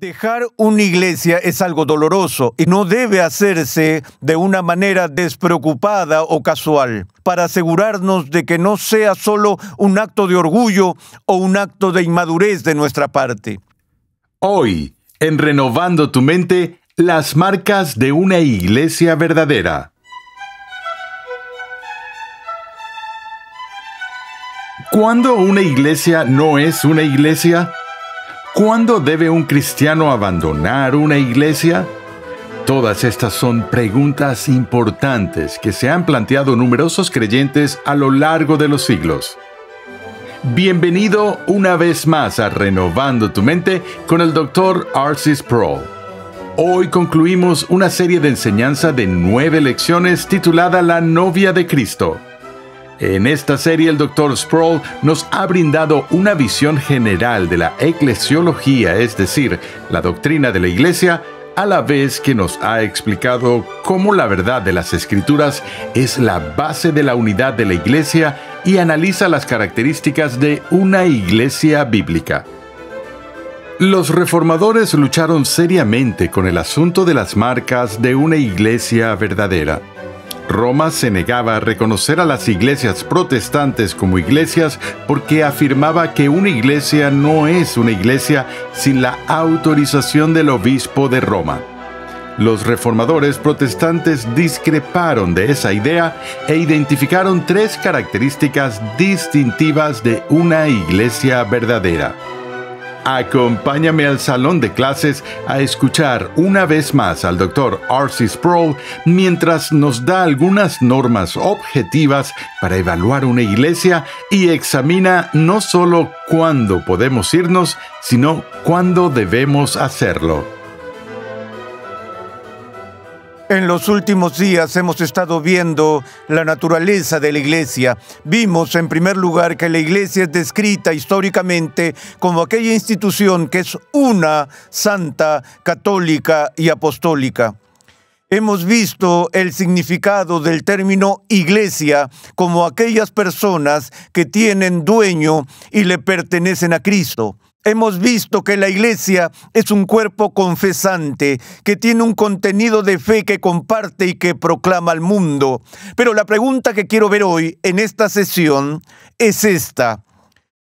Dejar una iglesia es algo doloroso y no debe hacerse de una manera despreocupada o casual, para asegurarnos de que no sea solo un acto de orgullo o un acto de inmadurez de nuestra parte. Hoy, en Renovando tu mente, las marcas de una iglesia verdadera. ¿Cuándo una iglesia no es una iglesia? ¿Cuándo debe un cristiano abandonar una iglesia? Todas estas son preguntas importantes que se han planteado numerosos creyentes a lo largo de los siglos. Bienvenido una vez más a Renovando tu Mente con el Dr. Arcis Pro. Hoy concluimos una serie de enseñanza de nueve lecciones titulada La novia de Cristo. En esta serie el Dr. Sproul nos ha brindado una visión general de la eclesiología, es decir, la doctrina de la Iglesia, a la vez que nos ha explicado cómo la verdad de las escrituras es la base de la unidad de la Iglesia y analiza las características de una Iglesia bíblica. Los reformadores lucharon seriamente con el asunto de las marcas de una iglesia verdadera. Roma se negaba a reconocer a las iglesias protestantes como iglesias porque afirmaba que una iglesia no es una iglesia sin la autorización del obispo de Roma. Los reformadores protestantes discreparon de esa idea e identificaron tres características distintivas de una iglesia verdadera. Acompáñame al salón de clases a escuchar una vez más al Dr. Arcis Sproul mientras nos da algunas normas objetivas para evaluar una iglesia y examina no solo cuándo podemos irnos, sino cuándo debemos hacerlo. En los últimos días hemos estado viendo la naturaleza de la iglesia. Vimos en primer lugar que la iglesia es descrita históricamente como aquella institución que es una, santa, católica y apostólica. Hemos visto el significado del término iglesia como aquellas personas que tienen dueño y le pertenecen a Cristo. Hemos visto que la iglesia es un cuerpo confesante, que tiene un contenido de fe que comparte y que proclama al mundo. Pero la pregunta que quiero ver hoy en esta sesión es esta.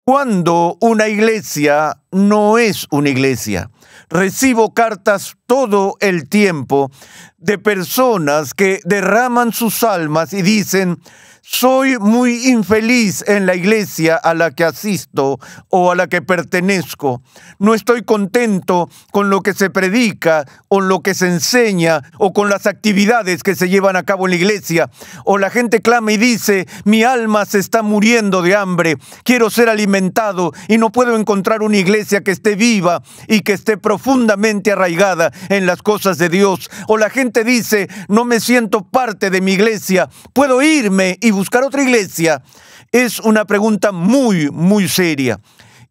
¿Cuándo una iglesia no es una iglesia? Recibo cartas todo el tiempo de personas que derraman sus almas y dicen, soy muy infeliz en la iglesia a la que asisto o a la que pertenezco. No estoy contento con lo que se predica o lo que se enseña o con las actividades que se llevan a cabo en la iglesia. O la gente clama y dice, mi alma se está muriendo de hambre, quiero ser alimentado y no puedo encontrar una iglesia que esté viva y que esté profundamente arraigada en las cosas de Dios. O la gente dice, no me siento parte de mi iglesia, puedo irme y buscar otra iglesia es una pregunta muy, muy seria.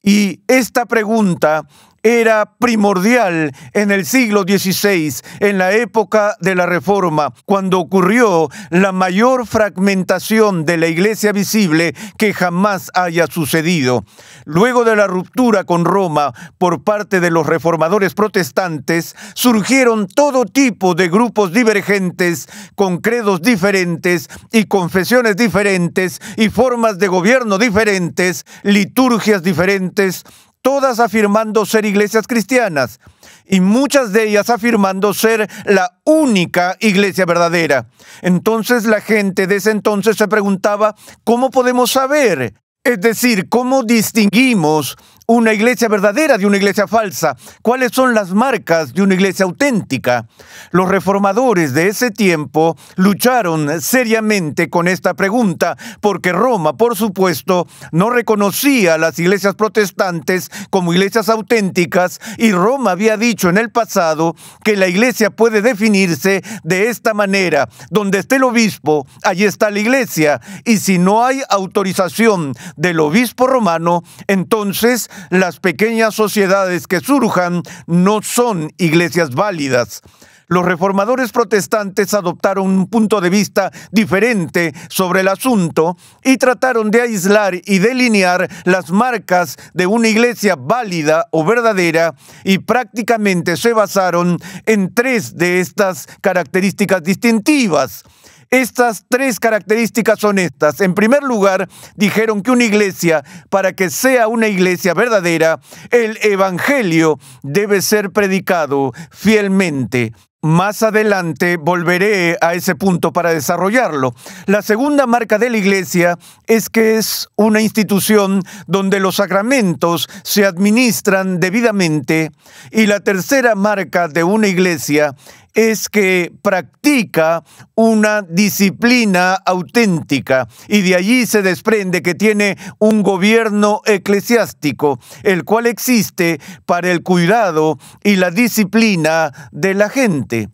Y esta pregunta era primordial en el siglo XVI, en la época de la Reforma, cuando ocurrió la mayor fragmentación de la iglesia visible que jamás haya sucedido. Luego de la ruptura con Roma por parte de los reformadores protestantes, surgieron todo tipo de grupos divergentes, con credos diferentes y confesiones diferentes y formas de gobierno diferentes, liturgias diferentes, todas afirmando ser iglesias cristianas y muchas de ellas afirmando ser la única iglesia verdadera. Entonces la gente de ese entonces se preguntaba, ¿cómo podemos saber? Es decir, ¿cómo distinguimos una iglesia verdadera de una iglesia falsa? ¿Cuáles son las marcas de una iglesia auténtica? Los reformadores de ese tiempo lucharon seriamente con esta pregunta porque Roma, por supuesto, no reconocía a las iglesias protestantes como iglesias auténticas y Roma había dicho en el pasado que la iglesia puede definirse de esta manera. Donde esté el obispo, allí está la iglesia y si no hay autorización del obispo romano, entonces las pequeñas sociedades que surjan no son iglesias válidas. Los reformadores protestantes adoptaron un punto de vista diferente sobre el asunto y trataron de aislar y delinear las marcas de una iglesia válida o verdadera y prácticamente se basaron en tres de estas características distintivas estas tres características son estas. En primer lugar, dijeron que una iglesia, para que sea una iglesia verdadera, el Evangelio debe ser predicado fielmente. Más adelante volveré a ese punto para desarrollarlo. La segunda marca de la Iglesia es que es una institución donde los sacramentos se administran debidamente. Y la tercera marca de una Iglesia es que practica una disciplina auténtica y de allí se desprende que tiene un gobierno eclesiástico, el cual existe para el cuidado y la disciplina de la gente.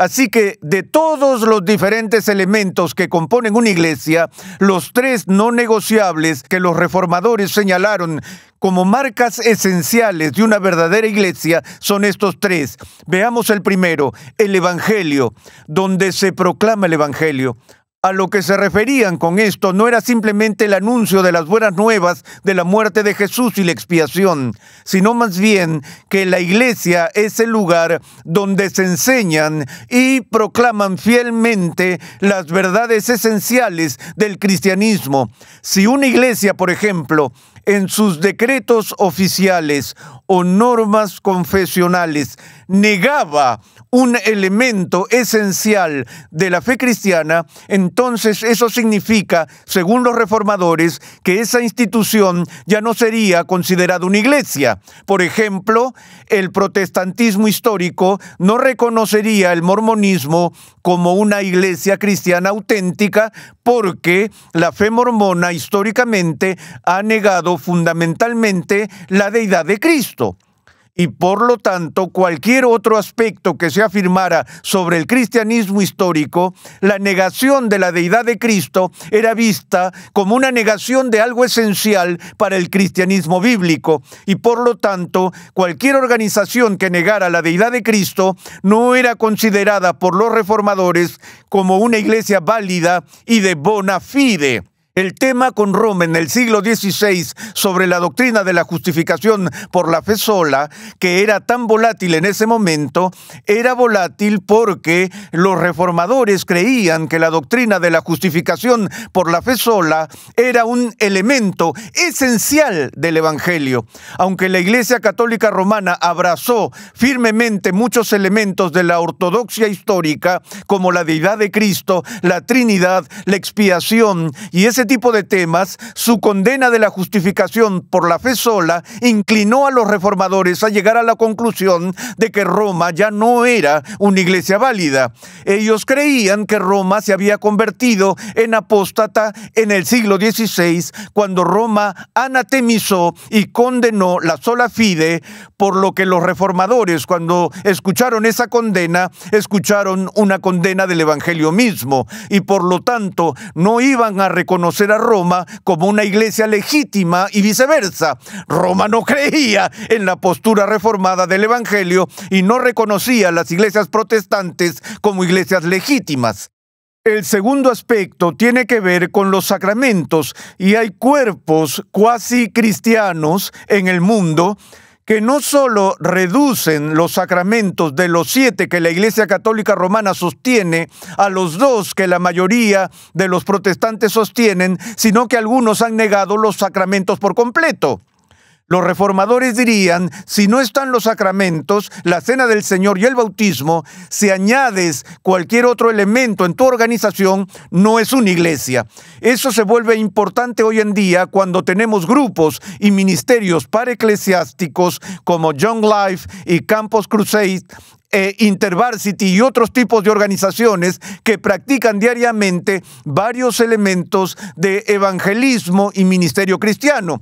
Así que de todos los diferentes elementos que componen una iglesia, los tres no negociables que los reformadores señalaron como marcas esenciales de una verdadera iglesia son estos tres. Veamos el primero, el Evangelio, donde se proclama el Evangelio. A lo que se referían con esto no era simplemente el anuncio de las buenas nuevas de la muerte de Jesús y la expiación, sino más bien que la iglesia es el lugar donde se enseñan y proclaman fielmente las verdades esenciales del cristianismo. Si una iglesia, por ejemplo, en sus decretos oficiales o normas confesionales negaba un elemento esencial de la fe cristiana, entonces eso significa, según los reformadores, que esa institución ya no sería considerada una iglesia. Por ejemplo, el protestantismo histórico no reconocería el mormonismo como una iglesia cristiana auténtica porque la fe mormona históricamente ha negado fundamentalmente la deidad de Cristo y por lo tanto cualquier otro aspecto que se afirmara sobre el cristianismo histórico, la negación de la deidad de Cristo era vista como una negación de algo esencial para el cristianismo bíblico y por lo tanto cualquier organización que negara la deidad de Cristo no era considerada por los reformadores como una iglesia válida y de bona fide. El tema con Roma en el siglo XVI sobre la doctrina de la justificación por la fe sola, que era tan volátil en ese momento, era volátil porque los reformadores creían que la doctrina de la justificación por la fe sola era un elemento esencial del Evangelio. Aunque la Iglesia Católica Romana abrazó firmemente muchos elementos de la ortodoxia histórica, como la deidad de Cristo, la Trinidad, la expiación y ese tipo de temas, su condena de la justificación por la fe sola inclinó a los reformadores a llegar a la conclusión de que Roma ya no era una iglesia válida. Ellos creían que Roma se había convertido en apóstata en el siglo XVI, cuando Roma anatemizó y condenó la sola fide, por lo que los reformadores, cuando escucharon esa condena, escucharon una condena del Evangelio mismo, y por lo tanto no iban a reconocer a Roma como una iglesia legítima y viceversa. Roma no creía en la postura reformada del Evangelio y no reconocía a las iglesias protestantes como iglesias legítimas. El segundo aspecto tiene que ver con los sacramentos y hay cuerpos cuasi cristianos en el mundo que no solo reducen los sacramentos de los siete que la Iglesia Católica Romana sostiene a los dos que la mayoría de los protestantes sostienen, sino que algunos han negado los sacramentos por completo. Los reformadores dirían, si no están los sacramentos, la cena del Señor y el bautismo, si añades cualquier otro elemento en tu organización, no es una iglesia. Eso se vuelve importante hoy en día cuando tenemos grupos y ministerios eclesiásticos como Young Life y Campus Crusade eh, InterVarsity y otros tipos de organizaciones que practican diariamente varios elementos de evangelismo y ministerio cristiano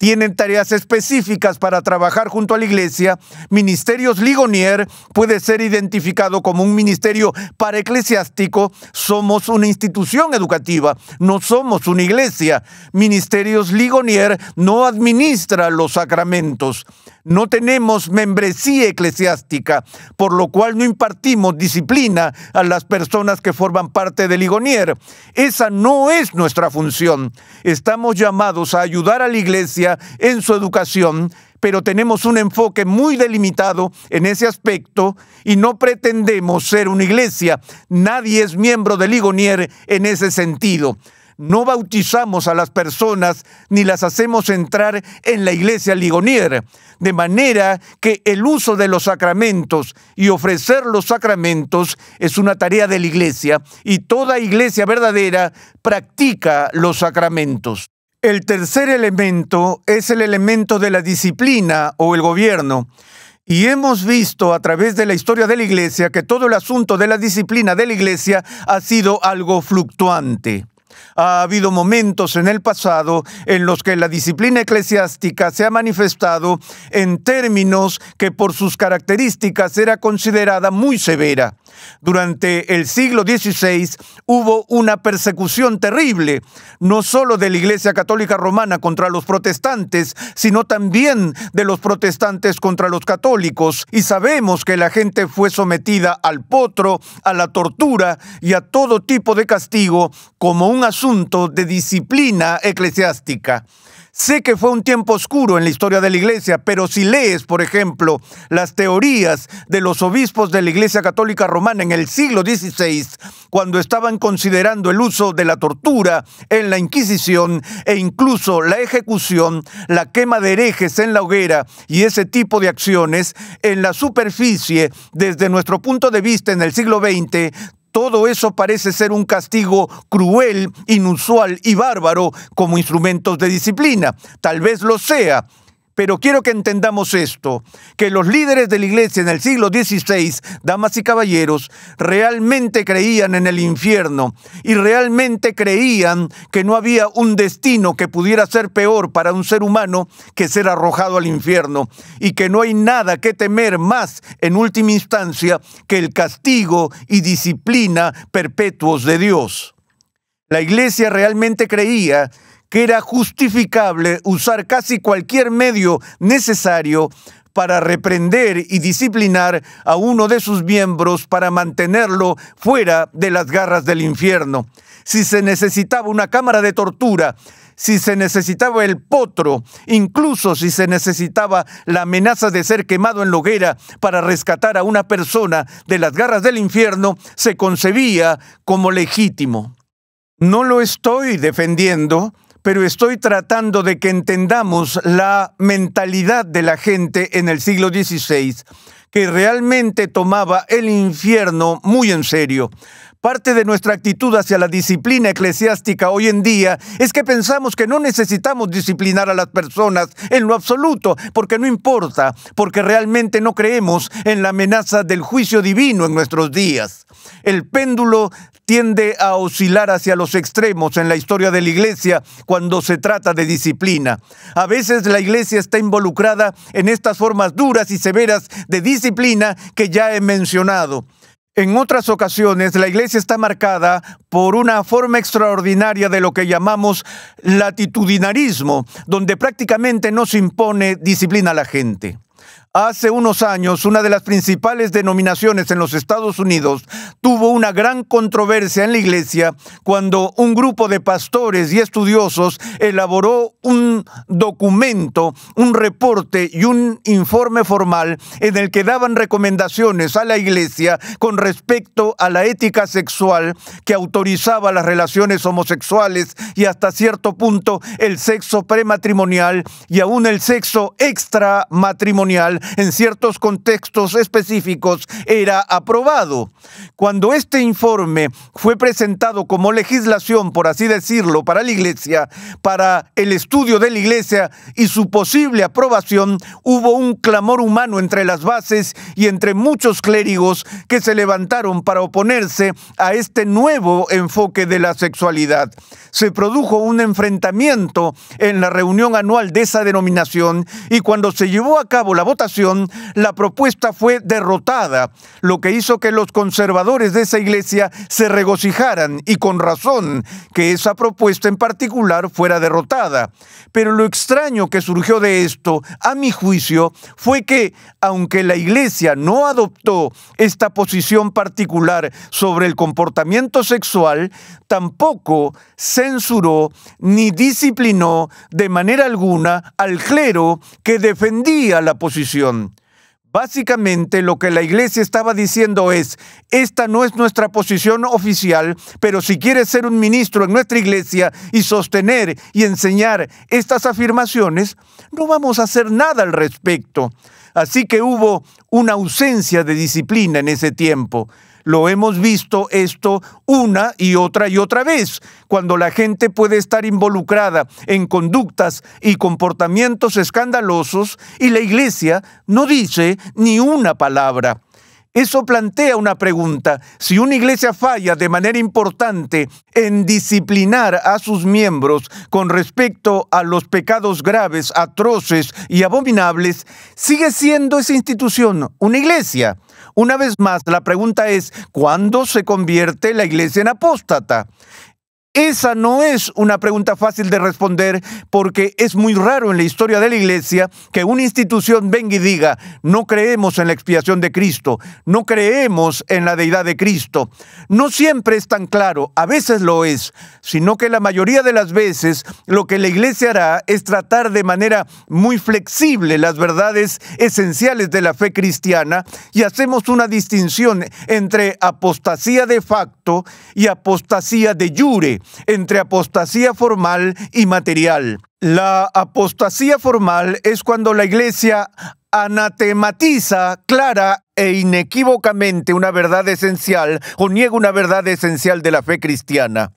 tienen tareas específicas para trabajar junto a la iglesia. Ministerios Ligonier puede ser identificado como un ministerio para eclesiástico. Somos una institución educativa, no somos una iglesia. Ministerios Ligonier no administra los sacramentos. No tenemos membresía eclesiástica, por lo cual no impartimos disciplina a las personas que forman parte de Ligonier. Esa no es nuestra función. Estamos llamados a ayudar a la iglesia en su educación, pero tenemos un enfoque muy delimitado en ese aspecto y no pretendemos ser una iglesia. Nadie es miembro de Ligonier en ese sentido. No bautizamos a las personas ni las hacemos entrar en la iglesia Ligonier, de manera que el uso de los sacramentos y ofrecer los sacramentos es una tarea de la iglesia y toda iglesia verdadera practica los sacramentos. El tercer elemento es el elemento de la disciplina o el gobierno. Y hemos visto a través de la historia de la Iglesia que todo el asunto de la disciplina de la Iglesia ha sido algo fluctuante ha habido momentos en el pasado en los que la disciplina eclesiástica se ha manifestado en términos que por sus características era considerada muy severa. Durante el siglo XVI hubo una persecución terrible, no solo de la Iglesia Católica Romana contra los protestantes, sino también de los protestantes contra los católicos, y sabemos que la gente fue sometida al potro, a la tortura y a todo tipo de castigo como un asunto de disciplina eclesiástica. Sé que fue un tiempo oscuro en la historia de la iglesia, pero si lees, por ejemplo, las teorías de los obispos de la iglesia católica romana en el siglo XVI, cuando estaban considerando el uso de la tortura en la Inquisición e incluso la ejecución, la quema de herejes en la hoguera y ese tipo de acciones, en la superficie, desde nuestro punto de vista en el siglo XX, todo eso parece ser un castigo cruel, inusual y bárbaro como instrumentos de disciplina. Tal vez lo sea, pero quiero que entendamos esto, que los líderes de la iglesia en el siglo XVI, damas y caballeros, realmente creían en el infierno y realmente creían que no había un destino que pudiera ser peor para un ser humano que ser arrojado al infierno y que no hay nada que temer más en última instancia que el castigo y disciplina perpetuos de Dios. La iglesia realmente creía que era justificable usar casi cualquier medio necesario para reprender y disciplinar a uno de sus miembros para mantenerlo fuera de las garras del infierno. Si se necesitaba una cámara de tortura, si se necesitaba el potro, incluso si se necesitaba la amenaza de ser quemado en hoguera para rescatar a una persona de las garras del infierno, se concebía como legítimo. No lo estoy defendiendo, pero estoy tratando de que entendamos la mentalidad de la gente en el siglo XVI, que realmente tomaba el infierno muy en serio. Parte de nuestra actitud hacia la disciplina eclesiástica hoy en día es que pensamos que no necesitamos disciplinar a las personas en lo absoluto, porque no importa, porque realmente no creemos en la amenaza del juicio divino en nuestros días. El péndulo tiende a oscilar hacia los extremos en la historia de la Iglesia cuando se trata de disciplina. A veces la Iglesia está involucrada en estas formas duras y severas de disciplina que ya he mencionado. En otras ocasiones, la iglesia está marcada por una forma extraordinaria de lo que llamamos latitudinarismo, donde prácticamente no se impone disciplina a la gente. Hace unos años, una de las principales denominaciones en los Estados Unidos tuvo una gran controversia en la iglesia cuando un grupo de pastores y estudiosos elaboró un documento, un reporte y un informe formal en el que daban recomendaciones a la iglesia con respecto a la ética sexual que autorizaba las relaciones homosexuales y hasta cierto punto el sexo prematrimonial y aún el sexo extramatrimonial en ciertos contextos específicos era aprobado. Cuando este informe fue presentado como legislación, por así decirlo, para la Iglesia, para el estudio de la Iglesia y su posible aprobación, hubo un clamor humano entre las bases y entre muchos clérigos que se levantaron para oponerse a este nuevo enfoque de la sexualidad. Se produjo un enfrentamiento en la reunión anual de esa denominación y cuando se llevó a cabo la votación, la propuesta fue derrotada, lo que hizo que los conservadores de esa iglesia se regocijaran y con razón que esa propuesta en particular fuera derrotada. Pero lo extraño que surgió de esto, a mi juicio, fue que, aunque la iglesia no adoptó esta posición particular sobre el comportamiento sexual, tampoco censuró ni disciplinó de manera alguna al clero que defendía la posición Básicamente lo que la iglesia estaba diciendo es, esta no es nuestra posición oficial, pero si quieres ser un ministro en nuestra iglesia y sostener y enseñar estas afirmaciones, no vamos a hacer nada al respecto. Así que hubo una ausencia de disciplina en ese tiempo. Lo hemos visto esto una y otra y otra vez. Cuando la gente puede estar involucrada en conductas y comportamientos escandalosos y la iglesia no dice ni una palabra. Eso plantea una pregunta. Si una iglesia falla de manera importante en disciplinar a sus miembros con respecto a los pecados graves, atroces y abominables, ¿sigue siendo esa institución una iglesia? Una vez más, la pregunta es, ¿cuándo se convierte la iglesia en apóstata? Esa no es una pregunta fácil de responder porque es muy raro en la historia de la Iglesia que una institución venga y diga, no creemos en la expiación de Cristo, no creemos en la deidad de Cristo. No siempre es tan claro, a veces lo es, sino que la mayoría de las veces lo que la Iglesia hará es tratar de manera muy flexible las verdades esenciales de la fe cristiana y hacemos una distinción entre apostasía de facto y apostasía de jure entre apostasía formal y material. La apostasía formal es cuando la Iglesia anatematiza clara e inequívocamente una verdad esencial o niega una verdad esencial de la fe cristiana.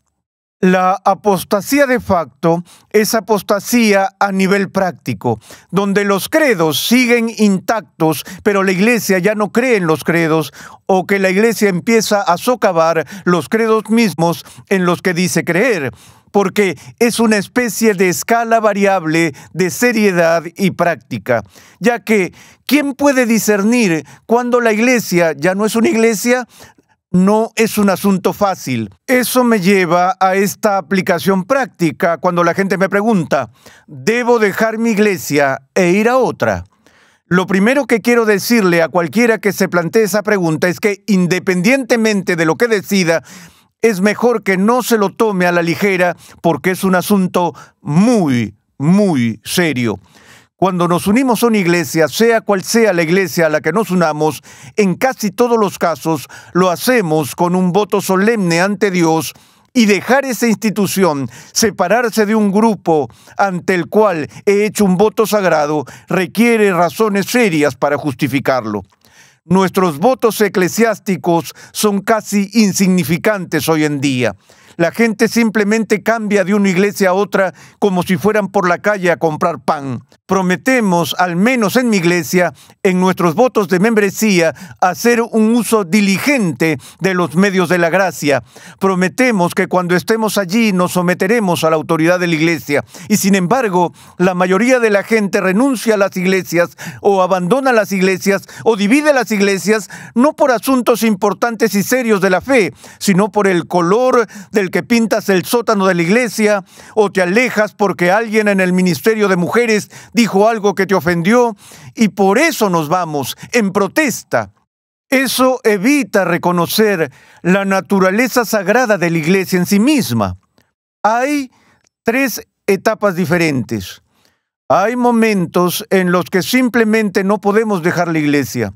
La apostasía de facto es apostasía a nivel práctico, donde los credos siguen intactos, pero la iglesia ya no cree en los credos o que la iglesia empieza a socavar los credos mismos en los que dice creer, porque es una especie de escala variable de seriedad y práctica, ya que ¿quién puede discernir cuando la iglesia ya no es una iglesia, no es un asunto fácil. Eso me lleva a esta aplicación práctica cuando la gente me pregunta, ¿debo dejar mi iglesia e ir a otra? Lo primero que quiero decirle a cualquiera que se plantee esa pregunta es que independientemente de lo que decida, es mejor que no se lo tome a la ligera porque es un asunto muy, muy serio. Cuando nos unimos a una iglesia, sea cual sea la iglesia a la que nos unamos, en casi todos los casos lo hacemos con un voto solemne ante Dios y dejar esa institución, separarse de un grupo ante el cual he hecho un voto sagrado, requiere razones serias para justificarlo. Nuestros votos eclesiásticos son casi insignificantes hoy en día. La gente simplemente cambia de una iglesia a otra como si fueran por la calle a comprar pan. Prometemos, al menos en mi iglesia, en nuestros votos de membresía, hacer un uso diligente de los medios de la gracia. Prometemos que cuando estemos allí nos someteremos a la autoridad de la iglesia. Y sin embargo, la mayoría de la gente renuncia a las iglesias o abandona las iglesias o divide las iglesias no por asuntos importantes y serios de la fe, sino por el color de el que pintas el sótano de la iglesia, o te alejas porque alguien en el Ministerio de Mujeres dijo algo que te ofendió, y por eso nos vamos, en protesta. Eso evita reconocer la naturaleza sagrada de la iglesia en sí misma. Hay tres etapas diferentes. Hay momentos en los que simplemente no podemos dejar la iglesia.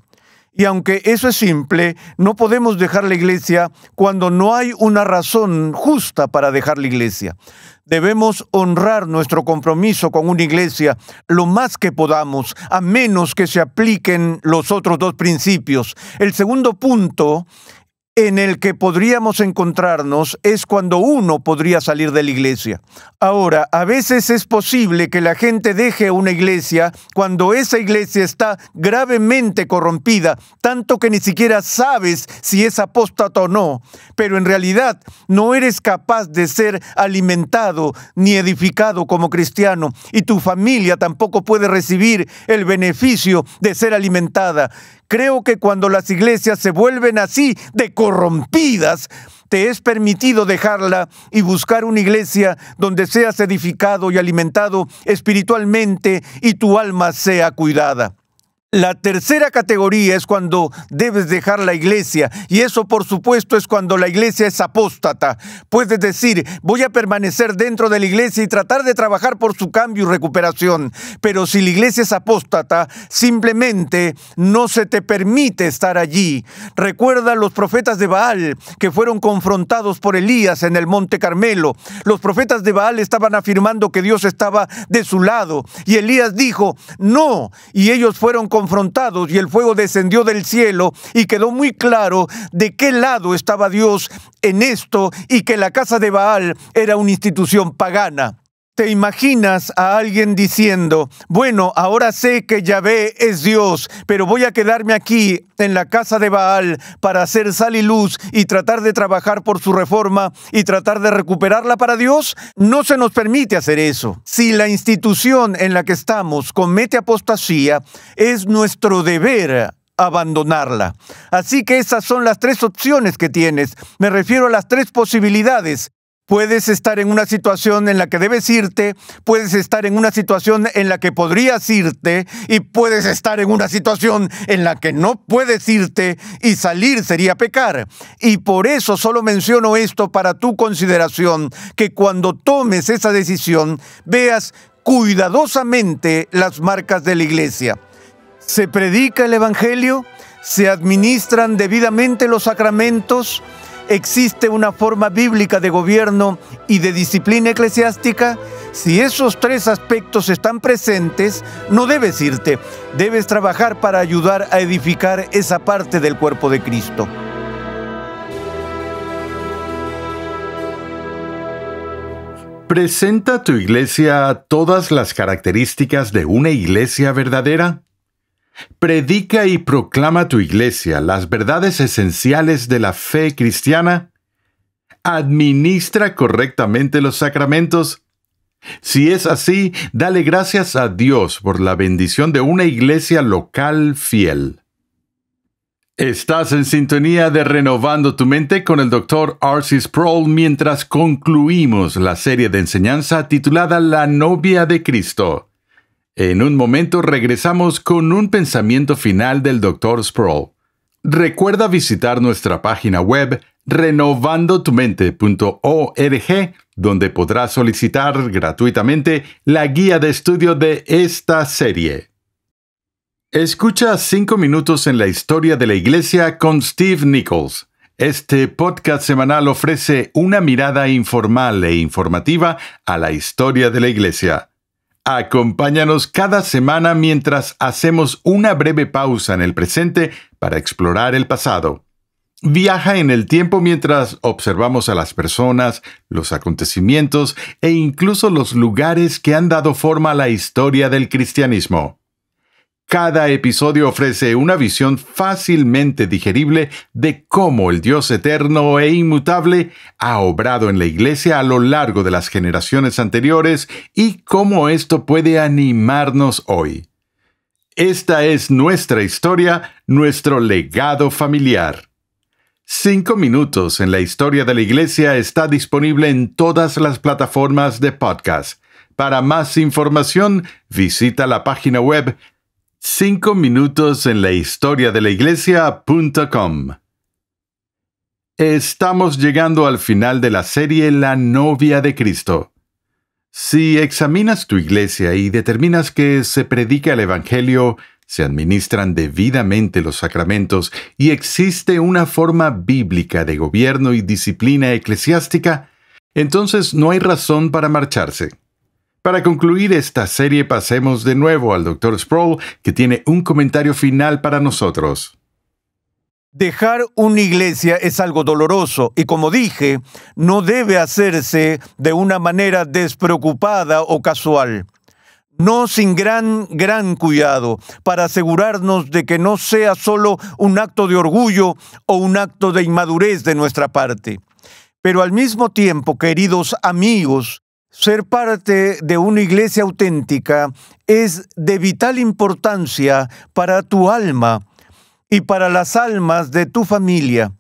Y aunque eso es simple, no podemos dejar la iglesia cuando no hay una razón justa para dejar la iglesia. Debemos honrar nuestro compromiso con una iglesia lo más que podamos, a menos que se apliquen los otros dos principios. El segundo punto en el que podríamos encontrarnos es cuando uno podría salir de la iglesia. Ahora, a veces es posible que la gente deje una iglesia cuando esa iglesia está gravemente corrompida, tanto que ni siquiera sabes si es apóstata o no, pero en realidad no eres capaz de ser alimentado ni edificado como cristiano y tu familia tampoco puede recibir el beneficio de ser alimentada. Creo que cuando las iglesias se vuelven así de corrompidas, te es permitido dejarla y buscar una iglesia donde seas edificado y alimentado espiritualmente y tu alma sea cuidada. La tercera categoría es cuando debes dejar la iglesia y eso por supuesto es cuando la iglesia es apóstata. Puedes decir, voy a permanecer dentro de la iglesia y tratar de trabajar por su cambio y recuperación, pero si la iglesia es apóstata, simplemente no se te permite estar allí. Recuerda los profetas de Baal que fueron confrontados por Elías en el monte Carmelo. Los profetas de Baal estaban afirmando que Dios estaba de su lado y Elías dijo, no, y ellos fueron y el fuego descendió del cielo y quedó muy claro de qué lado estaba Dios en esto y que la casa de Baal era una institución pagana. ¿Te imaginas a alguien diciendo, bueno, ahora sé que Yahvé es Dios, pero voy a quedarme aquí en la casa de Baal para hacer sal y luz y tratar de trabajar por su reforma y tratar de recuperarla para Dios? No se nos permite hacer eso. Si la institución en la que estamos comete apostasía, es nuestro deber abandonarla. Así que esas son las tres opciones que tienes. Me refiero a las tres posibilidades Puedes estar en una situación en la que debes irte, puedes estar en una situación en la que podrías irte y puedes estar en una situación en la que no puedes irte y salir sería pecar. Y por eso solo menciono esto para tu consideración, que cuando tomes esa decisión veas cuidadosamente las marcas de la iglesia. ¿Se predica el Evangelio? ¿Se administran debidamente los sacramentos? existe una forma bíblica de gobierno y de disciplina eclesiástica? Si esos tres aspectos están presentes, no debes irte, debes trabajar para ayudar a edificar esa parte del cuerpo de Cristo. ¿Presenta tu iglesia todas las características de una iglesia verdadera? Predica y proclama tu iglesia las verdades esenciales de la fe cristiana. Administra correctamente los sacramentos. Si es así, dale gracias a Dios por la bendición de una iglesia local fiel. Estás en sintonía de Renovando tu Mente con el Dr. Arcis Sproul mientras concluimos la serie de enseñanza titulada La novia de Cristo. En un momento regresamos con un pensamiento final del Dr. Sproul. Recuerda visitar nuestra página web renovandotumente.org, donde podrás solicitar gratuitamente la guía de estudio de esta serie. Escucha 5 minutos en la historia de la Iglesia con Steve Nichols. Este podcast semanal ofrece una mirada informal e informativa a la historia de la Iglesia. Acompáñanos cada semana mientras hacemos una breve pausa en el presente para explorar el pasado. Viaja en el tiempo mientras observamos a las personas, los acontecimientos e incluso los lugares que han dado forma a la historia del cristianismo. Cada episodio ofrece una visión fácilmente digerible de cómo el Dios eterno e inmutable ha obrado en la Iglesia a lo largo de las generaciones anteriores y cómo esto puede animarnos hoy. Esta es nuestra historia, nuestro legado familiar. Cinco minutos en la historia de la Iglesia está disponible en todas las plataformas de podcast. Para más información, visita la página web Cinco minutos en la historia de la iglesia.com. Estamos llegando al final de la serie La novia de Cristo. Si examinas tu iglesia y determinas que se predica el Evangelio, se administran debidamente los sacramentos y existe una forma bíblica de gobierno y disciplina eclesiástica, entonces no hay razón para marcharse. Para concluir esta serie pasemos de nuevo al Dr. Sproul, que tiene un comentario final para nosotros. Dejar una iglesia es algo doloroso y como dije, no debe hacerse de una manera despreocupada o casual. No sin gran, gran cuidado, para asegurarnos de que no sea solo un acto de orgullo o un acto de inmadurez de nuestra parte. Pero al mismo tiempo, queridos amigos, ser parte de una iglesia auténtica es de vital importancia para tu alma y para las almas de tu familia.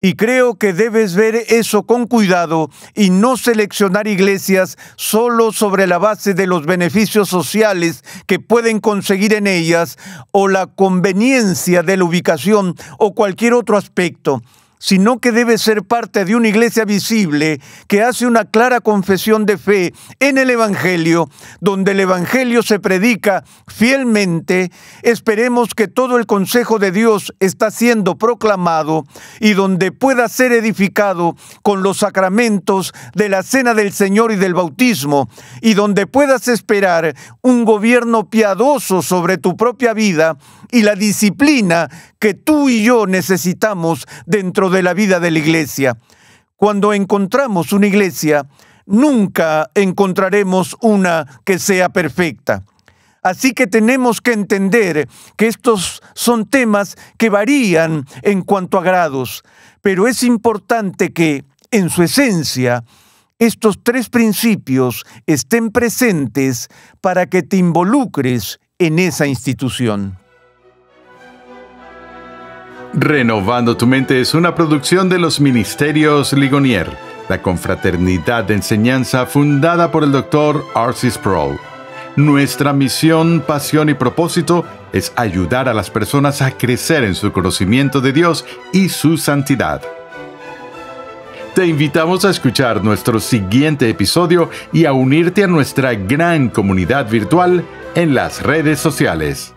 Y creo que debes ver eso con cuidado y no seleccionar iglesias solo sobre la base de los beneficios sociales que pueden conseguir en ellas o la conveniencia de la ubicación o cualquier otro aspecto sino que debe ser parte de una iglesia visible que hace una clara confesión de fe en el Evangelio, donde el Evangelio se predica fielmente, esperemos que todo el consejo de Dios está siendo proclamado y donde pueda ser edificado con los sacramentos de la Cena del Señor y del Bautismo, y donde puedas esperar un gobierno piadoso sobre tu propia vida y la disciplina que tú y yo necesitamos dentro de la vida de la iglesia. Cuando encontramos una iglesia, nunca encontraremos una que sea perfecta. Así que tenemos que entender que estos son temas que varían en cuanto a grados, pero es importante que, en su esencia, estos tres principios estén presentes para que te involucres en esa institución. Renovando tu mente es una producción de los Ministerios Ligonier, la confraternidad de enseñanza fundada por el doctor Arcis Sproul. Nuestra misión, pasión y propósito es ayudar a las personas a crecer en su conocimiento de Dios y su santidad. Te invitamos a escuchar nuestro siguiente episodio y a unirte a nuestra gran comunidad virtual en las redes sociales.